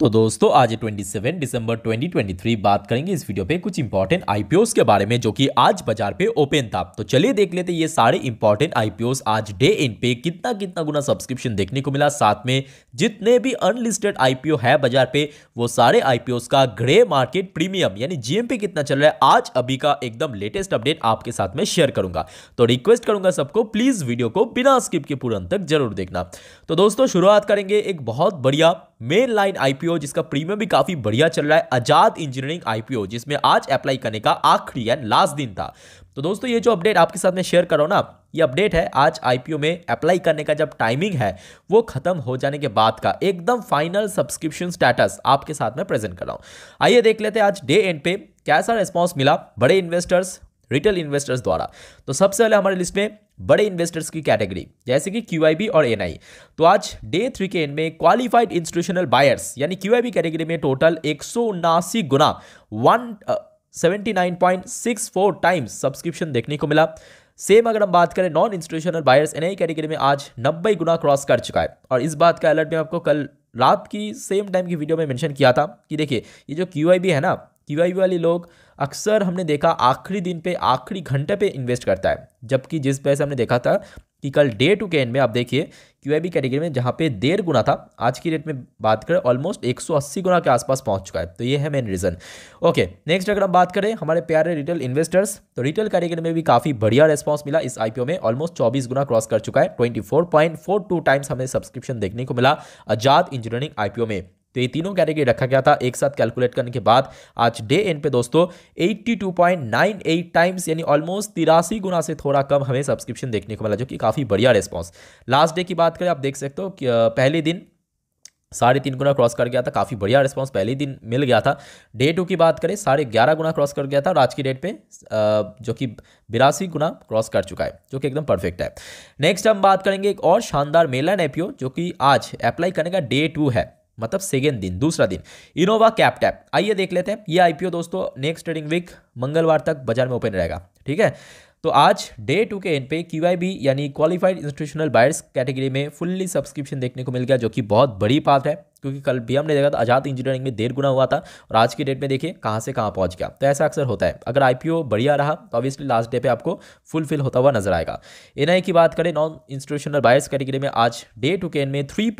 तो दोस्तों आज 27 दिसंबर 2023 बात करेंगे इस वीडियो पे कुछ इंपॉर्टेंट आईपीओस के बारे में जो कि आज बाजार पे ओपन था तो चलिए देख लेते ये सारे इंपॉर्टेंट आईपीओस आज डे इन पे कितना कितना गुना सब्सक्रिप्शन देखने को मिला साथ में जितने भी अनलिस्टेड आईपीओ है बाजार पे वो सारे आईपीओस का ग्रे मार्केट प्रीमियम यानी जीएमपी कितना चल रहा है आज अभी का एकदम लेटेस्ट अपडेट आपके साथ में शेयर करूंगा तो रिक्वेस्ट करूंगा सबको प्लीज वीडियो को बिना स्किप के पूरा तक जरूर देखना तो दोस्तों शुरुआत करेंगे एक बहुत बढ़िया मेन लाइन आईपीओ आईपीओ जिसका प्रीमियम भी काफी बढ़िया चल रहा है आजाद इंजीनियरिंग आईपीओ जिसमें आज अप्लाई करने का आखिरी एंड लास्ट दिन था तो दोस्तों ये जो अपडेट आपके साथ में शेयर करो ना ये अपडेट है आज आईपीओ में अप्लाई करने का जब टाइमिंग है वो खत्म हो जाने के बाद का एकदम फाइनल सब्सक्रिप्शन स्टेटस आपके साथ में प्रेजेंट कर रहा हूँ आइए देख लेते हैं आज डे एंड पे कैसा रिस्पॉन्स मिला बड़े इन्वेस्टर्स रिटेल इन्वेस्टर्स द्वारा तो सबसे पहले हमारे लिस्ट में बड़े इन्वेस्टर्स की कैटेगरी जैसे कि क्यू और एन तो आज डे थ्री के एंड में क्वालिफाइड इंस्टीट्यूशनल बायर्स यानी क्यू कैटेगरी में टोटल एक गुना one seventy nine point six four times subscription देखने को मिला सेम अगर हम बात करें non institutional buyers N category में आज नब्बे गुना क्रॉस कर चुका है और इस बात का अलर्ट मैं आपको कल रात की सेम टाइम की वीडियो में मेंशन किया था कि देखिए ये जो क्यू है ना क्यू वाले लोग अक्सर हमने देखा आखिरी दिन पे आखिरी घंटे पे इन्वेस्ट करता है जबकि जिस पैसे हमने देखा था कि कल डे टू के एंड में आप देखिए क्यू आई कैटेगरी में जहाँ पे देर गुना था आज की डेट में बात करें ऑलमोस्ट 180 गुना के आसपास पहुँच चुका है तो ये है मेन रीज़न ओके नेक्स्ट अगर हम बात करें हमारे प्यारे रिटेल इन्वेस्टर्स तो रिटेल कैटेगरी में भी काफ़ी बढ़िया रेस्पॉन्स मिला इस आई में ऑलमोस्ट चौबीस गुना क्रॉस कर चुका है ट्वेंटी टाइम्स हमें सब्सक्रिप्शन देखने को मिला आजाद इंजीनियरिंग आई में तो ये तीनों कैटेगरी रखा गया था एक साथ कैलकुलेट करने के बाद आज डे एंड पे दोस्तों 82.98 टाइम्स यानी ऑलमोस्ट तिरासी गुना से थोड़ा कम हमें सब्सक्रिप्शन देखने को मिला जो कि काफ़ी बढ़िया रिस्पॉन्स लास्ट डे की बात करें आप देख सकते हो पहले दिन साढ़े तीन गुना क्रॉस कर गया था काफ़ी बढ़िया रिस्पांस पहले दिन मिल गया था डे टू की बात करें साढ़े ग्यारह गुना क्रॉस कर गया था और आज की डेट पे जो कि बिरासी गुना क्रॉस कर चुका है जो कि एकदम परफेक्ट है नेक्स्ट हम बात करेंगे एक और शानदार मेला एपीओ जो कि आज अप्लाई करने का डे टू है मतलब सेकेंड दिन दूसरा दिन इनोवा कैप टैप आइए देख लेते हैं ये आईपीओ दोस्तों नेक्स्ट ट्रेडिंग वीक मंगलवार तक बाजार में ओपन रहेगा ठीक है तो आज डे टू के एंड पे क्यू यानी क्वालिफाइड इंस्टीट्यूशनल बायर्स कैटेगरी में फुल्ली सब्सक्रिप्शन देखने को मिल गया जो कि बहुत बड़ी बात है क्योंकि कल भी हमने देखा था आज़ाद इंजीनियरिंग में देर गुना हुआ था और आज की डेट में देखिए कहाँ से कहाँ पहुँच गया तो ऐसा अक्सर होता है अगर आईपीओ बढ़िया रहा तो ऑब्वियसली लास्ट डे पे आपको फुलफिल होता हुआ नजर आएगा एन e की बात करें नॉन इंस्टीट्यूशनल बायर्स कैटेगरी में आज डे टू के एंड में थ्री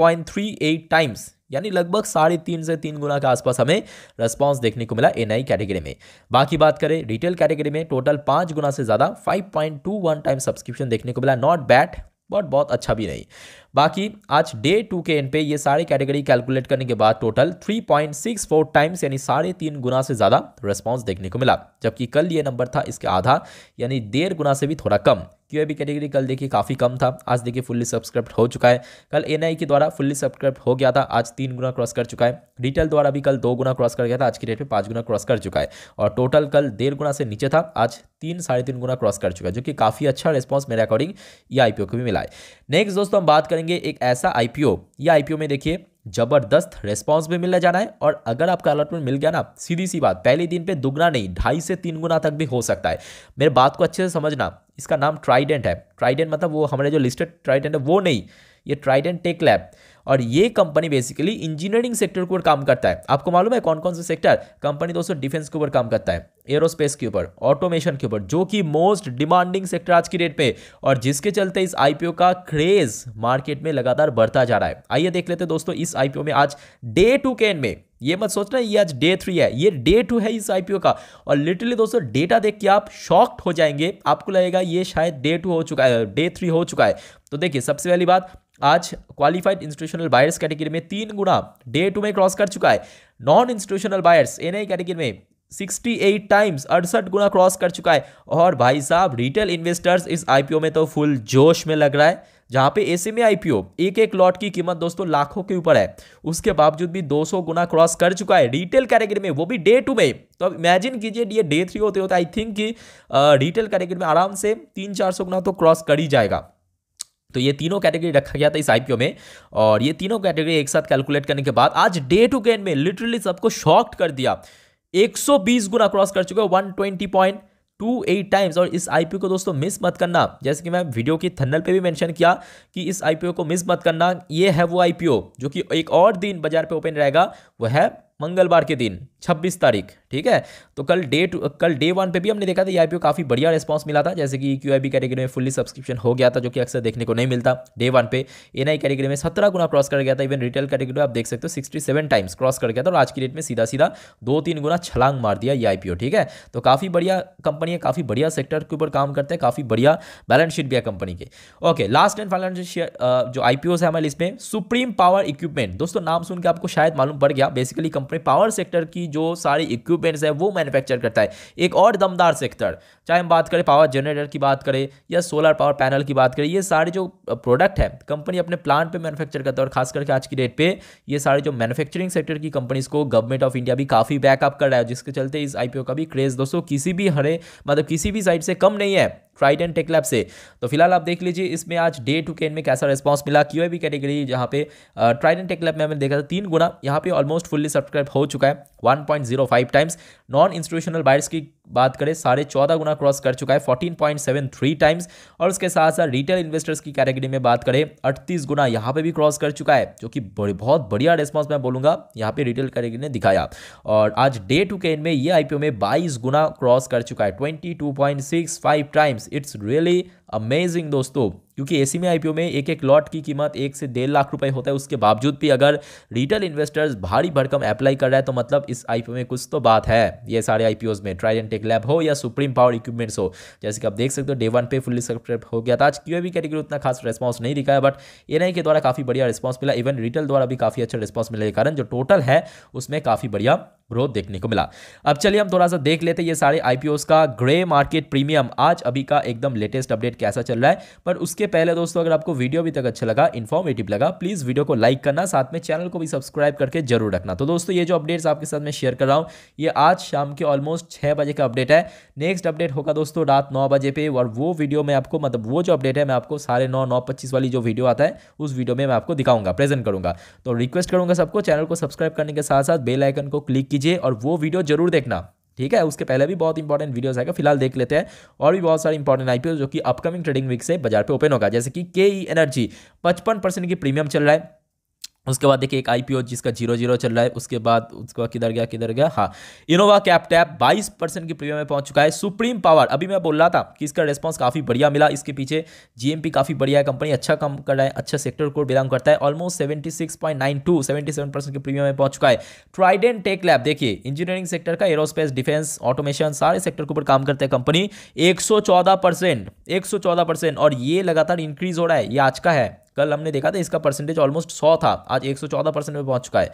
टाइम्स यानी लगभग साढ़े तीन से तीन गुना के आसपास हमें रेस्पॉन्स देखने को मिला एनआई कैटेगरी में बाकी बात करें रिटेल कैटेगरी में टोटल पाँच गुना से ज़्यादा 5.21 टाइम सब्सक्रिप्शन देखने को मिला नॉट बैड बट बहुत अच्छा भी नहीं बाकी आज डे टू के एंड पे ये सारे कैटेगरी कैलकुलेट करने के बाद टोटल 3.64 टाइम्स यानी साढ़े तीन गुना से ज़्यादा रेस्पॉन्स देखने को मिला जबकि कल ये नंबर था इसके आधा यानी डेढ़ गुना से भी थोड़ा कम क्यू आई कैटेगरी कल देखिए काफ़ी कम था आज देखिए फुल्ली सब्सक्राइब हो चुका है कल एन के द्वारा फुल्ली सब्सक्राइब हो गया था आज तीन गुना क्रॉस कर चुका है रिटेल द्वारा भी कल दो गुना क्रॉस कर गया था आज की डेट में पाँच गुना क्रॉस कर चुका है और टोटल कल डेढ़ गुना से नीचे था आज तीन साढ़े तीन गुना क्रॉस कर चुका है जो कि काफ़ी अच्छा रिस्पॉन्स मेरे अकॉर्डिंग ये आई को भी मिला है नेक्स्ट दोस्तों हम बात करेंगे एक ऐसा आई ये आई में देखिए जबरदस्त रेस्पॉन्स भी मिलने जा रहा है और अगर आपका अलॉटमेंट मिल गया ना सीधी सी बात पहले दिन पे दुगना नहीं ढाई से तीन गुना तक भी हो सकता है मेरे बात को अच्छे से समझना इसका नाम ट्राइडेंट है ट्राइडेंट मतलब वो हमारे जो लिस्टेड ट्राइडेंट है वो नहीं ये ट्राइडेंट टेक लैब और ये कंपनी बेसिकली इंजीनियरिंग सेक्टर के ऊपर काम करता है आपको मालूम है कौन कौन से सेक्टर कंपनी दोस्तों डिफेंस के ऊपर काम करता है एरोस्पेस के ऊपर ऑटोमेशन के ऊपर जो कि मोस्ट डिमांडिंग सेक्टर आज की डेट पे और जिसके चलते इस आईपीओ का क्रेज मार्केट में लगातार बढ़ता जा रहा है आइए देख लेते हैं दोस्तों इस आईपीओ में आज डे टू के एंड में ये मत सोचना ये आज डे थ्री है ये डे टू है इस आईपीओ का और लिटरली दोस्तों डेटा देख के आप शॉक्ड हो जाएंगे आपको लगेगा ये शायद डे टू हो चुका है डे थ्री हो चुका है तो देखिए सबसे पहली बात आज क्वालिफाइड इंस्टीट्यूशनल बायर्स कैटेगरी में तीन गुना डे टू में क्रॉस कर चुका है non institutional buyers NI category में 68 टाइम्स अड़सठ गुना क्रॉस कर चुका है और भाई साहब रिटेल इन्वेस्टर्स इस आईपीओ में तो फुल जोश में लग रहा है जहां पे ऐसे में आईपीओ एक एक लॉट की कीमत दोस्तों लाखों के ऊपर है उसके बावजूद भी 200 गुना क्रॉस कर चुका है रिटेल कैटेगरी में वो भी डे टू में तो अब इमेजिन कीजिए ये डे थ्री होते होते आई थिंक कि रिटेल कैटेगरी में आराम से तीन चार गुना तो क्रॉस कर ही जाएगा तो ये तीनों कैटेगरी रखा गया था इस आईपीओ में और ये तीनों कैटेगरी एक साथ कैलकुलेट करने के बाद आज डे टू गेन में लिटरली सबको शॉक्ट कर दिया 120 गुना क्रॉस कर चुके one twenty point two eight times और इस आईपीओ को दोस्तों मिस मत करना जैसे कि मैं वीडियो की थंडल पे भी मेंशन किया कि इस आईपीओ को मिस मत करना ये है वो आईपीओ जो कि एक और दिन बाजार पे ओपन रहेगा वो है मंगलवार के दिन 26 तारीख ठीक है तो कल डे टू कल डे वन पे भी हमने देखा था ये e आईपीओ काफ़ी बढ़िया रिस्पांस मिला था जैसे कि क्यू e कैटेगरी में फुल्ली सब्सक्रिप्शन हो गया था जो कि अक्सर देखने को नहीं मिलता डे वन पे एन आई कैटेगरी में सत्रह गुना क्रॉस कर गया था इवन रिटेल कैटेगरी में आप देख सकते हो सिक्सटी टाइम्स क्रॉस कर गया था और आज की डेट में सीधा सीधा दो तीन गुना छलांग मार दिया ये e आईपीओ ठीक है तो काफ़ी बढ़िया कंपनी है काफ़ी बढ़िया सेक्टर के ऊपर काम करते हैं काफ़ी बढ़िया बैलेंस शीट भी है कंपनी के ओके लास्ट एंड फाइनल जो आईपीओ है हमारे इसमें सुप्रीम पावर इक्विपमेंट दोस्तों नाम सुन के आपको शायद मालूम पड़ गया basically company company power sector की जो सारी इक्विपमेंट्स है वो मैन्युफैक्चर करता है एक और दमदार सेक्टर चाहे हम बात करें पावर जनरेटर की बात करें या सोलर पावर पैनल की बात करें ये सारे जो प्रोडक्ट है कंपनी अपने प्लांट पे मैन्युफैक्चर करता है और खास करके आज की डेट पे ये सारे जो मैन्युफैक्चरिंग सेक्टर की कंपनीज को गवर्नमेंट ऑफ इंडिया भी काफ़ी बैकअप कर रहा है जिसके चलते इस आईपीओ का भी क्रेज़ दोस्तों किसी भी हरे मतलब किसी भी साइड से कम नहीं है ट्राइड एंड टेक लैब से तो फिलहाल आप देख लीजिए इसमें आज डे टू के में कैसा रिस्पॉन्स मिला क्यू भी कैटेगरी जहाँ पे ट्राइड एंड टेक लैब में हमने देखा था तीन गुना यहाँ पे ऑलमोस्ट फुल्ली सब्सक्राइब हो चुका है one times non institutional buyers की बात करें साढ़े चौदह गुना क्रॉस कर चुका है fourteen point seven three times और उसके साथ साथ रिटेल इन्वेस्टर्स की कैटेगरी में बात करें अड़तीस गुना यहाँ पे भी क्रॉस कर चुका है जो कि बहुत बढ़िया रिस्पॉन्स मैं बोलूँगा यहाँ पे रिटेल कैटेगरी ने दिखाया और आज डे टू के एंड में ये आईपीओ में बाईस गुना क्रॉस कर चुका है twenty two point six five times it's really amazing दोस्तों क्योंकि सी में आईपीओ में एक एक लॉट की कीमत एक से डेढ़ लाख रुपए होता है उसके बावजूद भी अगर रिटेल इन्वेस्टर्स भारी भरकम अप्लाई कर रहा है तो मतलब इस आईपीओ में कुछ तो बात है ये सारे आईपीओज में ट्राई एंड टेक लैब हो या सुप्रीम पावर इक्विपमेंट्स हो जैसे कि आप देख सकते हो डे वन पे फुल्ली सब्सक्राइब हो गया था आज क्यों भी कैटेगरी उतना खास रिस्पॉन्स नहीं दिखाया बट एन के द्वारा काफ़ी बढ़िया रिस्पॉन्स मिला इवन रिटेल द्वारा भी काफ़ी अच्छा रिस्पॉस मिलने के कारण जो टोटल है उसमें काफ़ी बढ़िया ग्रोथ देखने को मिला अब चलिए हम थोड़ा सा देख लेते हैं ये सारे आईपीओस का ग्रे मार्केट प्रीमियम आज अभी का एकदम लेटेस्ट अपडेट कैसा चल रहा है पर उसके पहले दोस्तों अगर आपको वीडियो अभी तक अच्छा लगा इन्फॉर्मेटिव लगा प्लीज़ वीडियो को लाइक करना साथ में चैनल को भी सब्सक्राइब करके जरूर रखना तो दोस्तों ये जो अपडेट्स आपके साथ में शेयर कर रहा हूँ ये आज शाम के ऑलमोस्ट छः बजे का अपडेट है नेक्स्ट अपडेट होगा दोस्तों रात नौ बजे पे और वो वीडियो में आपको मतलब वो जो अपडेट है मैं आपको साढ़े नौ नौ पच्चीस वाली जो वीडियो आता है उस वीडियो में मैं आपको दिखाऊंगा प्रेजेंट करूँगा तो रिक्वेस्ट करूँगा सबको चैनल को सब्सक्राइब करने के साथ साथ बेल आइकन को क्लिक कीजिए और वो वीडियो जरूर देखना ठीक है उसके पहले भी बहुत इंपॉर्टेंट वीडियोस आएगा फिलहाल देख लेते हैं और भी बहुत सारे इंपॉर्टेंट आईपीओ जो कि अपकमिंग ट्रेडिंग वीक से बाजार पे ओपन होगा जैसे कि के एनर्जी e पचपन परसेंट की प्रीमियम चल रहा है उसके बाद देखिए एक आईपीओ जिसका जीरो जीरो चल रहा है उसके बाद उसके बाद किधर गया किधर गया हाँ इनोवा कैप टैप 22 परसेंट की प्रीमियम में पहुंच चुका है सुप्रीम पावर अभी मैं बोल रहा था कि इसका रेस्पॉन्स काफ़ी बढ़िया मिला इसके पीछे जीएमपी काफ़ी बढ़िया है कंपनी अच्छा काम कर रहा है अच्छा सेक्टर को बिलोंग करता है ऑलमोस्ट सेवेंटी सिक्स की प्रीमियम में पहुंच चुका है ट्राइडेंट टेक लैब देखिए इंजीनियरिंग सेक्टर का एरोस्पेस डिफेंस ऑटोमेशन सारे सेक्टर के ऊपर काम करता है कंपनी एक सौ और ये लगातार इंक्रीज हो रहा है ये आज का है कल हमने देखा था इसका परसेंटेज ऑलमोस्ट सौ था आज एक परसेंट में पहुंच चुका है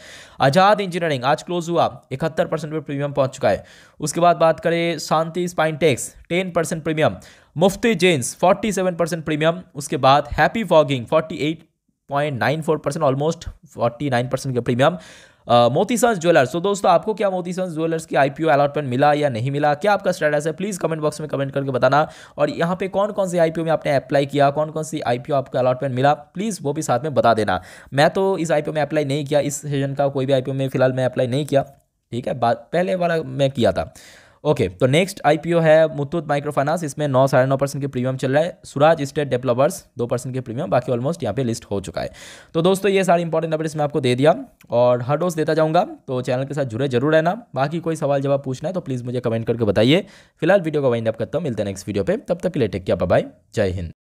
आज़ाद इंजीनियरिंग आज क्लोज हुआ इकहत्तर परसेंट पर प्रीमियम पहुंच चुका है उसके बाद बात करें Shanti Spintex ten percent premium Mufti jeans 47 percent premium उसके बाद Happy Forgings 48.94 percent almost 49 percent का प्रीमियम मोतीसंस ज्वेलर्स तो दोस्तों आपको क्या मोतीसंस ज्वेलर्स की आईपीओ अलॉटमेंट मिला या नहीं मिला क्या आपका स्टेटस है प्लीज़ कमेंट बॉक्स में कमेंट करके बताना और यहाँ पे कौन कौन सी आईपीओ में आपने अप्लाई किया कौन कौन सी आईपीओ आपका अलॉटमेंट मिला प्लीज़ वो भी साथ में बता देना मैं तो इस आईपीओ में अप्लाई नहीं किया इस सीजन का कोई भी आईपीओ में फिलहाल मैं अप्लाई नहीं किया ठीक है बात पहले वाला मैं किया था ओके तो नेक्स्ट आईपीओ है मुथूत माइक्रो फाइनेंस इसमें नौ साढ़े नौ परसेंट की प्रीमियम चल रहा है सुराज स्टेट डेवलपर्स दो परसेंट के प्रीमियम बाकी ऑलमोस्ट यहाँ पे लिस्ट हो चुका है तो दोस्तों ये सारी इंपॉर्टेंट अपडेट्स मैं आपको दे दिया और हर डोज देता जाऊँगा तो चैनल के साथ जुड़े जरूर रहना बाकी कोई सवाल जवाब पूछना है तो प्लीज़ मुझे कमेंट करके बताइए फिलहाल वीडियो का वाइंड अप करता हूँ मिलते हैं नेक्स्ट वीडियो पर तब तक के लिए टेक किया बाय जय हिंद